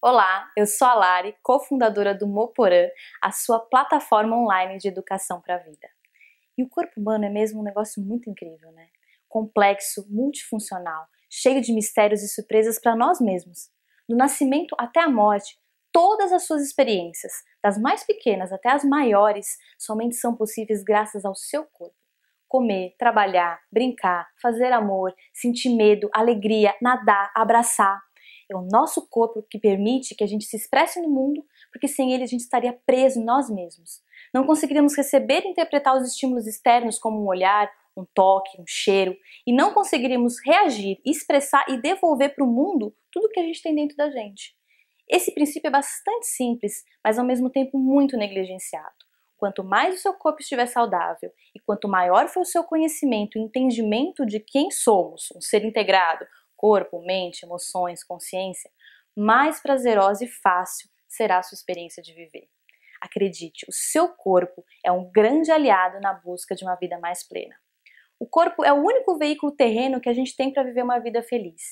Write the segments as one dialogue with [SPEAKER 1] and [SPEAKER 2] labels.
[SPEAKER 1] Olá, eu sou a Lari, cofundadora do Moporã, a sua plataforma online de educação para a vida. E o corpo humano é mesmo um negócio muito incrível, né? Complexo, multifuncional, cheio de mistérios e surpresas para nós mesmos. Do nascimento até a morte, todas as suas experiências, das mais pequenas até as maiores, somente são possíveis graças ao seu corpo. Comer, trabalhar, brincar, fazer amor, sentir medo, alegria, nadar, abraçar, é o nosso corpo que permite que a gente se expresse no mundo, porque sem ele a gente estaria preso em nós mesmos. Não conseguiríamos receber e interpretar os estímulos externos como um olhar, um toque, um cheiro, e não conseguiríamos reagir, expressar e devolver para o mundo tudo o que a gente tem dentro da gente. Esse princípio é bastante simples, mas ao mesmo tempo muito negligenciado. Quanto mais o seu corpo estiver saudável e quanto maior for o seu conhecimento e entendimento de quem somos, um ser integrado, corpo, mente, emoções, consciência, mais prazerosa e fácil será a sua experiência de viver. Acredite, o seu corpo é um grande aliado na busca de uma vida mais plena. O corpo é o único veículo terreno que a gente tem para viver uma vida feliz.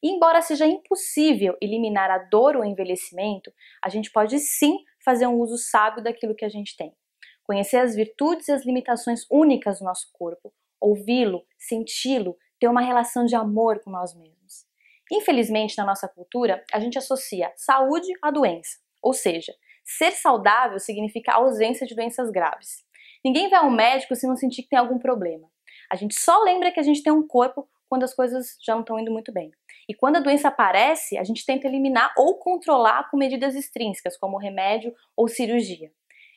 [SPEAKER 1] E embora seja impossível eliminar a dor ou envelhecimento, a gente pode sim fazer um uso sábio daquilo que a gente tem. Conhecer as virtudes e as limitações únicas do nosso corpo, ouvi-lo, senti-lo, ter uma relação de amor com nós mesmos. Infelizmente, na nossa cultura, a gente associa saúde à doença, ou seja, ser saudável significa ausência de doenças graves. Ninguém vai ao médico se não sentir que tem algum problema. A gente só lembra que a gente tem um corpo quando as coisas já não estão indo muito bem. E quando a doença aparece, a gente tenta eliminar ou controlar com medidas extrínsecas, como remédio ou cirurgia.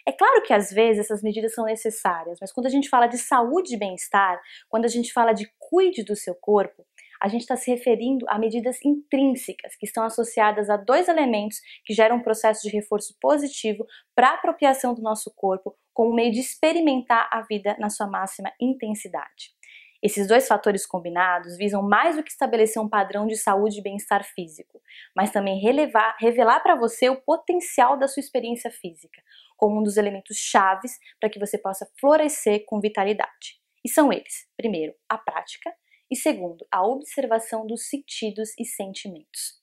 [SPEAKER 1] É claro que às vezes essas medidas são necessárias, mas quando a gente fala de saúde e bem-estar, quando a gente fala de cuide do seu corpo, a gente está se referindo a medidas intrínsecas, que estão associadas a dois elementos que geram um processo de reforço positivo para a apropriação do nosso corpo como meio de experimentar a vida na sua máxima intensidade. Esses dois fatores combinados visam mais do que estabelecer um padrão de saúde e bem-estar físico, mas também relevar, revelar para você o potencial da sua experiência física, como um dos elementos chaves para que você possa florescer com vitalidade. E são eles: primeiro, a prática, e segundo, a observação dos sentidos e sentimentos.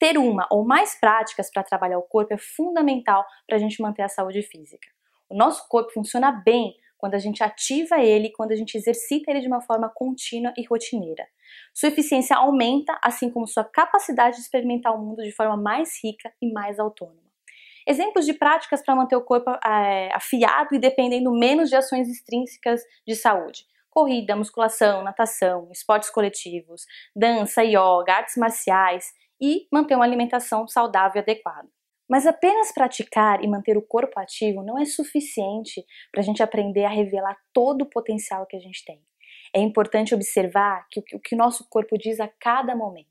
[SPEAKER 1] Ter uma ou mais práticas para trabalhar o corpo é fundamental para a gente manter a saúde física. O nosso corpo funciona bem quando a gente ativa ele, quando a gente exercita ele de uma forma contínua e rotineira. Sua eficiência aumenta, assim como sua capacidade de experimentar o mundo de forma mais rica e mais autônoma. Exemplos de práticas para manter o corpo é, afiado e dependendo menos de ações extrínsecas de saúde. Corrida, musculação, natação, esportes coletivos, dança, yoga, artes marciais e manter uma alimentação saudável e adequada. Mas apenas praticar e manter o corpo ativo não é suficiente para a gente aprender a revelar todo o potencial que a gente tem. É importante observar que o que o nosso corpo diz a cada momento.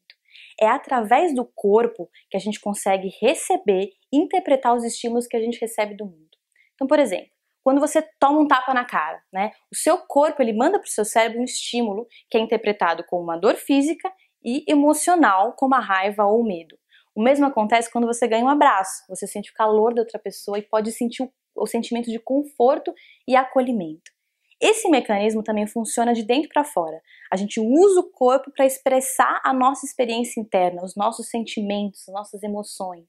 [SPEAKER 1] É através do corpo que a gente consegue receber e interpretar os estímulos que a gente recebe do mundo. Então, por exemplo, quando você toma um tapa na cara, né, o seu corpo ele manda para o seu cérebro um estímulo que é interpretado como uma dor física e emocional, como a raiva ou o medo. O mesmo acontece quando você ganha um abraço. Você sente o calor da outra pessoa e pode sentir o, o sentimento de conforto e acolhimento. Esse mecanismo também funciona de dentro para fora. A gente usa o corpo para expressar a nossa experiência interna, os nossos sentimentos, as nossas emoções.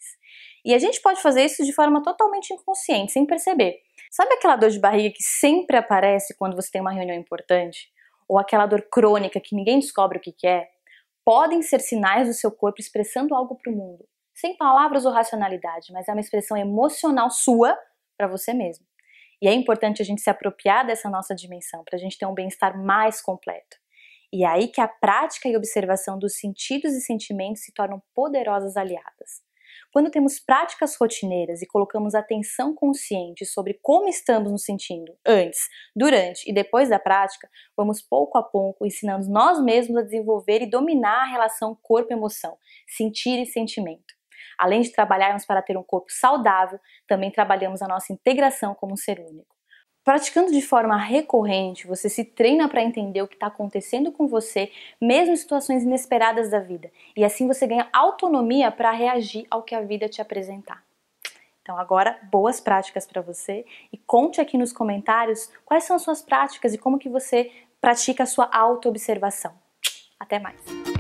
[SPEAKER 1] E a gente pode fazer isso de forma totalmente inconsciente, sem perceber. Sabe aquela dor de barriga que sempre aparece quando você tem uma reunião importante? Ou aquela dor crônica que ninguém descobre o que é? podem ser sinais do seu corpo expressando algo para o mundo, sem palavras ou racionalidade, mas é uma expressão emocional sua para você mesmo. E é importante a gente se apropriar dessa nossa dimensão para a gente ter um bem-estar mais completo. E é aí que a prática e observação dos sentidos e sentimentos se tornam poderosas aliadas. Quando temos práticas rotineiras e colocamos atenção consciente sobre como estamos nos sentindo antes, durante e depois da prática, vamos pouco a pouco ensinando nós mesmos a desenvolver e dominar a relação corpo-emoção, sentir e sentimento. Além de trabalharmos para ter um corpo saudável, também trabalhamos a nossa integração como um ser único. Praticando de forma recorrente, você se treina para entender o que está acontecendo com você, mesmo em situações inesperadas da vida. E assim você ganha autonomia para reagir ao que a vida te apresentar. Então, agora, boas práticas para você e conte aqui nos comentários quais são suas práticas e como que você pratica a sua autoobservação. Até mais!